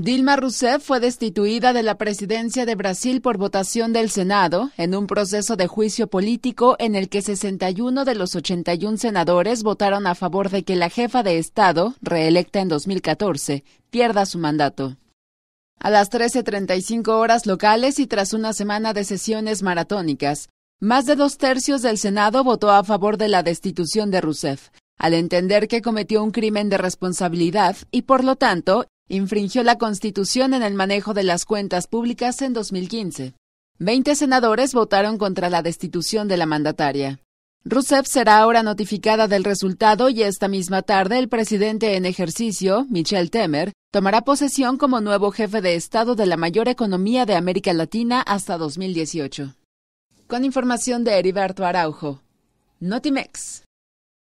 Dilma Rousseff fue destituida de la presidencia de Brasil por votación del Senado en un proceso de juicio político en el que 61 de los 81 senadores votaron a favor de que la jefa de Estado, reelecta en 2014, pierda su mandato. A las 13.35 horas locales y tras una semana de sesiones maratónicas, más de dos tercios del Senado votó a favor de la destitución de Rousseff, al entender que cometió un crimen de responsabilidad y, por lo tanto, infringió la Constitución en el manejo de las cuentas públicas en 2015. Veinte senadores votaron contra la destitución de la mandataria. Rousseff será ahora notificada del resultado y esta misma tarde el presidente en ejercicio, Michel Temer, tomará posesión como nuevo jefe de Estado de la mayor economía de América Latina hasta 2018. Con información de Heriberto Araujo. Notimex.